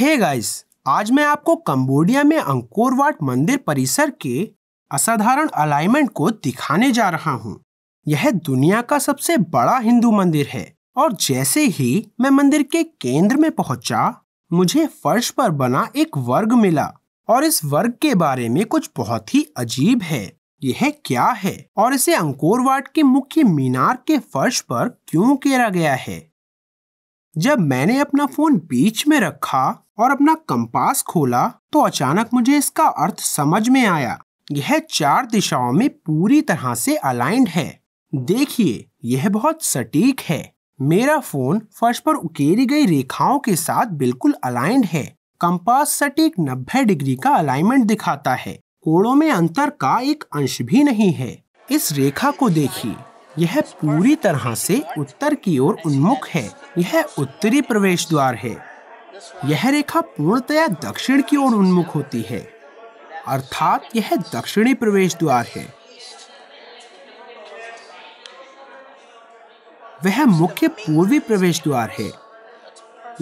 हे hey guys आज मैं आपको कंबोडिया में अंकोरवाट मंदिर परिसर के असाधारण अलाइनमेंट को दिखाने जा रहा हूँ यह दुनिया का सबसे बड़ा हिंदू मंदिर है और जैसे ही मैं मंदिर के केंद्र में पहुंचा मुझे फर्श पर बना एक वर्ग मिला और इस वर्ग के बारे में कुछ बहुत ही अजीब है यह क्या है और इसे अंकोरवाट के मुख्य मीनार के फर्श पर क्यों केरा गया है जब मैंने अपना फोन बीच में रखा और अपना कंपास खोला तो अचानक मुझे इसका अर्थ समझ में आया यह चार दिशाओं में पूरी तरह से अलाइंड है देखिए यह बहुत सटीक है मेरा फोन फर्श पर उकेरी गई रेखाओं के साथ बिल्कुल अलाइंड है कंपास सटीक 90 डिग्री का अलाइनमेंट दिखाता है कोणों में अंतर का एक अंश भी नहीं है इस रेखा को देखिए यह पूरी तरह से उत्तर की ओर उन्मुख है यह उत्तरी प्रवेश द्वार है यह रेखा पूर्णतया दक्षिण की ओर उन्मुख होती है अर्थात यह दक्षिणी प्रवेश द्वार है वह मुख्य पूर्वी प्रवेश द्वार है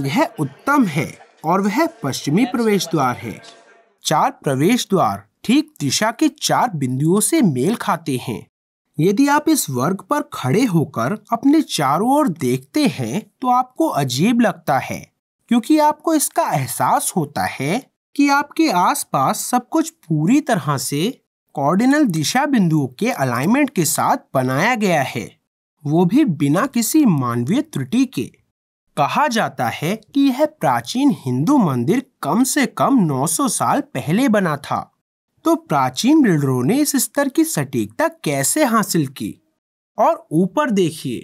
यह उत्तम है और वह पश्चिमी प्रवेश द्वार है चार प्रवेश द्वार ठीक दिशा के चार बिंदुओं से मेल खाते हैं यदि आप इस वर्ग पर खड़े होकर अपने चारों ओर देखते हैं तो आपको अजीब लगता है क्योंकि आपको इसका एहसास होता है कि आपके आसपास सब कुछ पूरी तरह से कॉर्डिनल दिशा बिंदुओं के अलाइनमेंट के साथ बनाया गया है वो भी बिना किसी मानवीय त्रुटि के कहा जाता है कि यह प्राचीन हिंदू मंदिर कम से कम 900 साल पहले बना था तो प्राचीन बिल्डरों ने इस स्तर की सटीकता कैसे हासिल की और ऊपर देखिए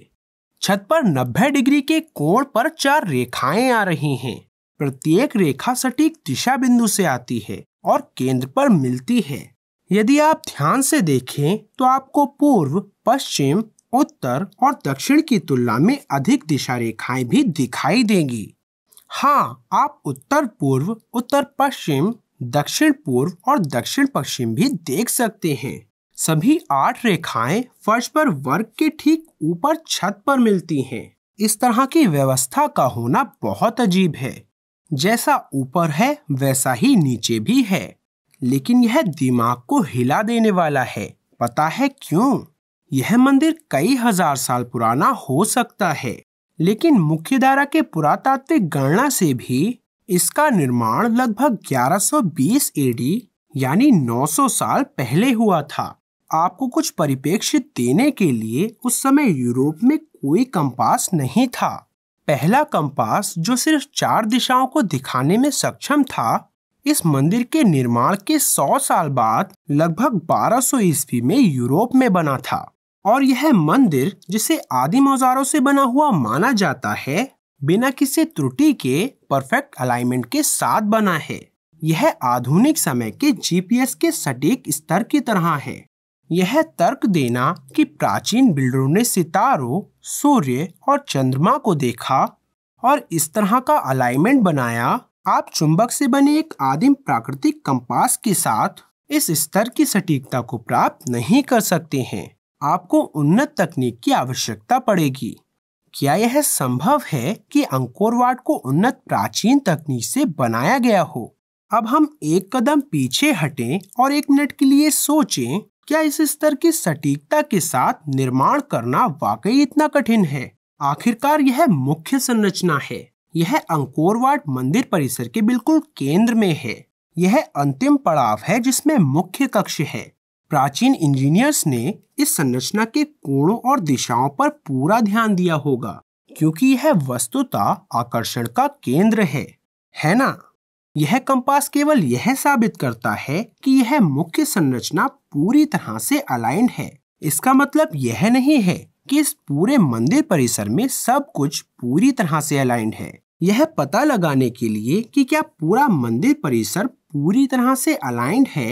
छत पर 90 डिग्री के कोण पर चार रेखाएं आ रही हैं प्रत्येक रेखा सटीक दिशा बिंदु से आती है और केंद्र पर मिलती है यदि आप ध्यान से देखें तो आपको पूर्व पश्चिम उत्तर और दक्षिण की तुलना में अधिक दिशा रेखाएं भी दिखाई देंगी हाँ आप उत्तर पूर्व उत्तर पश्चिम दक्षिण पूर्व और दक्षिण पश्चिम भी देख सकते हैं सभी आठ रेखाएं फर्श पर वर्ग के ठीक ऊपर छत पर मिलती हैं। इस तरह की व्यवस्था का होना बहुत अजीब है जैसा ऊपर है वैसा ही नीचे भी है लेकिन यह दिमाग को हिला देने वाला है पता है क्यों यह मंदिर कई हजार साल पुराना हो सकता है लेकिन मुख्यधारा के पुरातात्विक गणना से भी इसका निर्माण लगभग 1120 एडी यानी 900 साल पहले हुआ था आपको कुछ परिपेक्ष्य देने के लिए उस समय यूरोप में कोई कंपास नहीं था पहला कंपास जो सिर्फ चार दिशाओं को दिखाने में सक्षम था इस मंदिर के निर्माण के 100 साल बाद लगभग 1200 ईस्वी में यूरोप में बना था और यह मंदिर जिसे आदि औजारों से बना हुआ माना जाता है बिना किसी त्रुटि के परफेक्ट अलाइनमेंट के साथ बना है यह आधुनिक समय के जीपीएस के सटीक स्तर की तरह है यह तर्क देना कि प्राचीन बिल्डरों ने सितारों सूर्य और चंद्रमा को देखा और इस तरह का अलाइनमेंट बनाया आप चुंबक से बने एक आदिम प्राकृतिक कंपास के साथ इस स्तर की सटीकता को प्राप्त नहीं कर सकते हैं आपको उन्नत तकनीक की आवश्यकता पड़ेगी क्या यह संभव है कि अंकोर को उन्नत प्राचीन तकनीक से बनाया गया हो अब हम एक कदम पीछे हटें और एक मिनट के लिए सोचें क्या इस स्तर की सटीकता के साथ निर्माण करना वाकई इतना कठिन है आखिरकार यह मुख्य संरचना है यह अंकोरवाट मंदिर परिसर के बिल्कुल केंद्र में है यह अंतिम पड़ाव है जिसमें मुख्य कक्ष है प्राचीन इंजीनियर्स ने इस संरचना के कोणों और दिशाओं पर पूरा ध्यान दिया होगा क्योंकि यह वस्तुता आकर्षण का केंद्र है है ना? यह कंपास केवल यह साबित करता है कि यह मुख्य संरचना पूरी तरह से अलाइंड है इसका मतलब यह नहीं है कि इस पूरे मंदिर परिसर में सब कुछ पूरी तरह से अलाइंड है यह पता लगाने के लिए कि क्या पूरा मंदिर परिसर पूरी तरह से अलाइंड है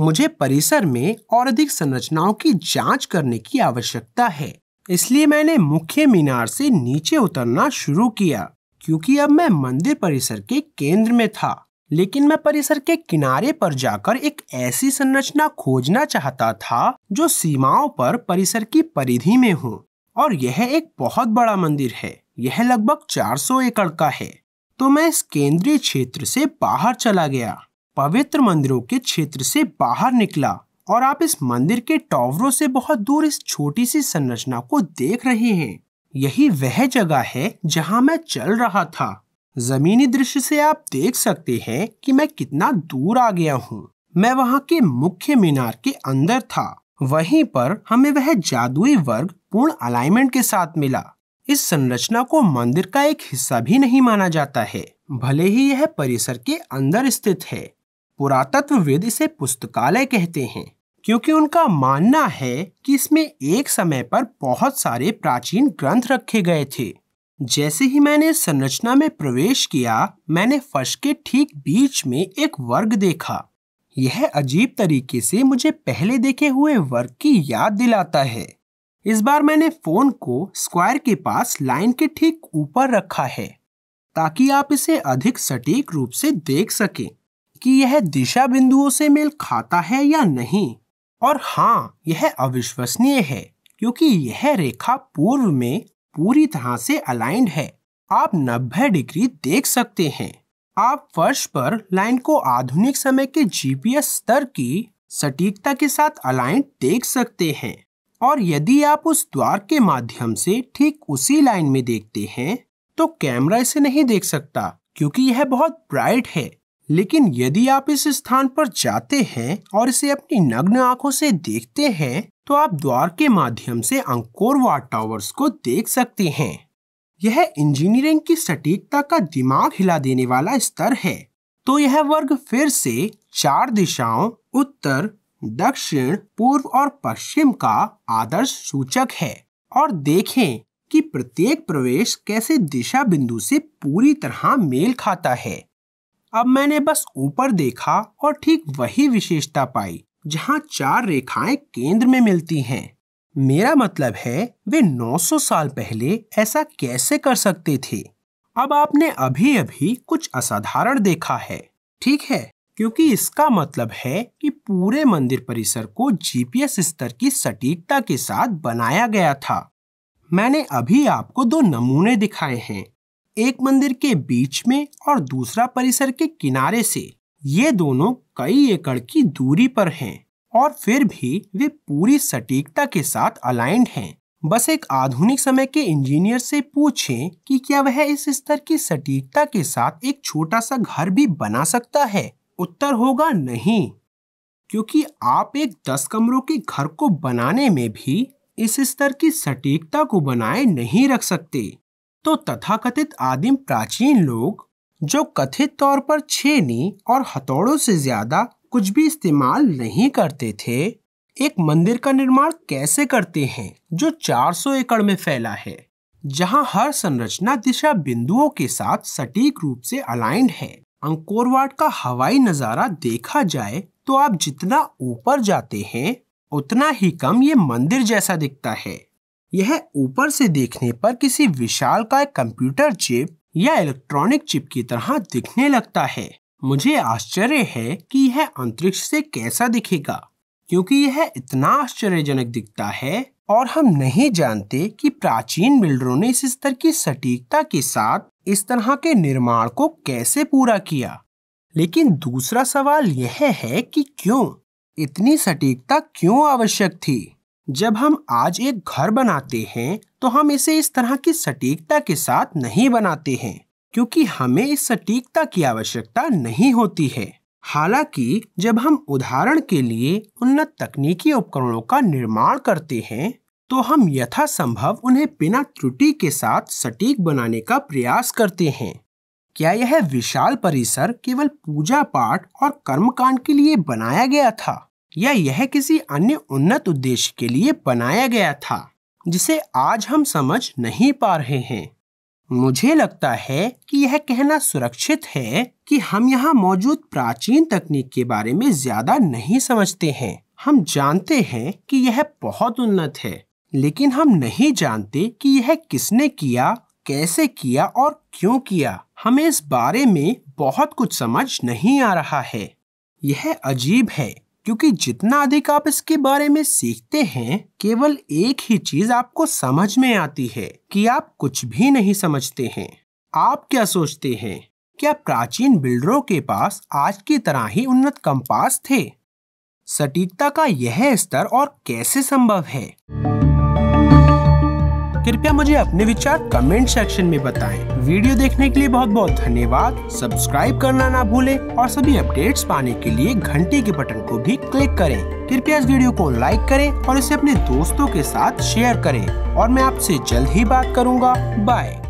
मुझे परिसर में और अधिक संरचनाओं की जांच करने की आवश्यकता है इसलिए मैंने मुख्य मीनार से नीचे उतरना शुरू किया क्योंकि अब मैं मंदिर परिसर के केंद्र में था लेकिन मैं परिसर के किनारे पर जाकर एक ऐसी संरचना खोजना चाहता था जो सीमाओं पर परिसर की परिधि में हो और यह एक बहुत बड़ा मंदिर है यह लगभग 400 एकड़ का है तो मैं इस केंद्रीय क्षेत्र से बाहर चला गया पवित्र मंदिरों के क्षेत्र से बाहर निकला और आप इस मंदिर के टॉवरों से बहुत दूर इस छोटी सी संरचना को देख रहे हैं यही वह जगह है जहां मैं चल रहा था जमीनी दृश्य से आप देख सकते हैं कि मैं कितना दूर आ गया हूँ मैं वहाँ के मुख्य मीनार के अंदर था वहीं पर हमें वह जादुई वर्ग पूर्ण अलाइनमेंट के साथ मिला इस संरचना को मंदिर का एक हिस्सा भी नहीं माना जाता है भले ही यह परिसर के अंदर स्थित है पुरातत्वविद इसे पुस्तकालय कहते हैं क्योंकि उनका मानना है कि इसमें एक समय पर बहुत सारे प्राचीन ग्रंथ रखे गए थे जैसे ही मैंने संरचना में प्रवेश किया मैंने फर्श के ठीक बीच में एक वर्ग देखा यह अजीब तरीके से मुझे पहले देखे हुए वर्ग की याद दिलाता है इस बार मैंने फोन को स्क्वायर के पास लाइन के ठीक ऊपर रखा है ताकि आप इसे अधिक सटीक रूप से देख सकें कि यह दिशा बिंदुओं से मेल खाता है या नहीं और हाँ यह अविश्वसनीय है क्योंकि यह रेखा पूर्व में पूरी तरह से अलाइंड है आप 90 डिग्री देख सकते हैं आप फर्श पर लाइन को आधुनिक समय के जीपीएस स्तर की सटीकता के साथ अलाइंट देख सकते हैं और यदि आप उस द्वार के माध्यम से ठीक उसी लाइन में देखते हैं तो कैमरा इसे नहीं देख सकता क्योंकि यह बहुत ब्राइट है लेकिन यदि आप इस स्थान पर जाते हैं और इसे अपनी नग्न आंखों से देखते हैं तो आप द्वार के माध्यम से अंकोर वाट टावर्स को देख सकते हैं यह इंजीनियरिंग की सटीकता का दिमाग हिला देने वाला स्तर है तो यह वर्ग फिर से चार दिशाओं उत्तर दक्षिण पूर्व और पश्चिम का आदर्श सूचक है और देखें कि प्रत्येक प्रवेश कैसे दिशा बिंदु से पूरी तरह मेल खाता है अब मैंने बस ऊपर देखा और ठीक वही विशेषता पाई जहाँ चार रेखाएं केंद्र में मिलती हैं मेरा मतलब है वे 900 साल पहले ऐसा कैसे कर सकते थे अब आपने अभी अभी कुछ असाधारण देखा है ठीक है क्योंकि इसका मतलब है कि पूरे मंदिर परिसर को जीपीएस स्तर की सटीकता के साथ बनाया गया था मैंने अभी आपको दो नमूने दिखाए हैं एक मंदिर के बीच में और दूसरा परिसर के किनारे से ये दोनों कई एकड़ की दूरी पर हैं और फिर भी वे पूरी सटीकता के साथ अलाइंड हैं बस एक आधुनिक समय के इंजीनियर से पूछें कि क्या वह इस स्तर की सटीकता के साथ एक छोटा सा घर भी बना सकता है उत्तर होगा नहीं क्योंकि आप एक दस कमरों के घर को बनाने में भी इस स्तर की सटीकता को बनाए नहीं रख सकते तो तथाकथित आदिम प्राचीन लोग जो कथित तौर पर छेनी और हथौड़ों से ज्यादा कुछ भी इस्तेमाल नहीं करते थे एक मंदिर का निर्माण कैसे करते हैं जो 400 एकड़ में फैला है जहां हर संरचना दिशा बिंदुओं के साथ सटीक रूप से अलाइंड है अंकोरवाट का हवाई नज़ारा देखा जाए तो आप जितना ऊपर जाते हैं उतना ही कम ये मंदिर जैसा दिखता है यह ऊपर से देखने पर किसी विशाल का कंप्यूटर चिप या इलेक्ट्रॉनिक चिप की तरह दिखने लगता है मुझे आश्चर्य है कि यह अंतरिक्ष से कैसा दिखेगा क्योंकि यह इतना आश्चर्यजनक दिखता है और हम नहीं जानते कि प्राचीन बिल्डरों ने इस स्तर की सटीकता के साथ इस तरह के निर्माण को कैसे पूरा किया लेकिन दूसरा सवाल यह है कि क्यों इतनी सटीकता क्यों आवश्यक थी जब हम आज एक घर बनाते हैं तो हम इसे इस तरह की सटीकता के साथ नहीं बनाते हैं क्योंकि हमें इस सटीकता की आवश्यकता नहीं होती है हालांकि जब हम उदाहरण के लिए उन्नत तकनीकी उपकरणों का निर्माण करते हैं तो हम यथासंभव उन्हें बिना त्रुटि के साथ सटीक बनाने का प्रयास करते हैं क्या यह विशाल परिसर केवल पूजा पाठ और कर्मकांड के लिए बनाया गया था या यह किसी अन्य उन्नत उद्देश्य के लिए बनाया गया था जिसे आज हम समझ नहीं पा रहे हैं मुझे लगता है कि यह कहना सुरक्षित है कि हम यहाँ मौजूद प्राचीन तकनीक के बारे में ज्यादा नहीं समझते हैं हम जानते हैं कि यह बहुत उन्नत है लेकिन हम नहीं जानते कि यह किसने किया कैसे किया और क्यों किया हमें इस बारे में बहुत कुछ समझ नहीं आ रहा है यह अजीब है क्योंकि जितना अधिक आप इसके बारे में सीखते हैं केवल एक ही चीज आपको समझ में आती है कि आप कुछ भी नहीं समझते हैं आप क्या सोचते हैं क्या प्राचीन बिल्डरों के पास आज की तरह ही उन्नत कंपास थे सटीकता का यह स्तर और कैसे संभव है कृपया मुझे अपने विचार कमेंट सेक्शन में बताएं। वीडियो देखने के लिए बहुत बहुत धन्यवाद सब्सक्राइब करना ना भूले और सभी अपडेट्स पाने के लिए घंटे के बटन को भी क्लिक करें कृपया इस वीडियो को लाइक करें और इसे अपने दोस्तों के साथ शेयर करें और मैं आपसे जल्द ही बात करूंगा बाय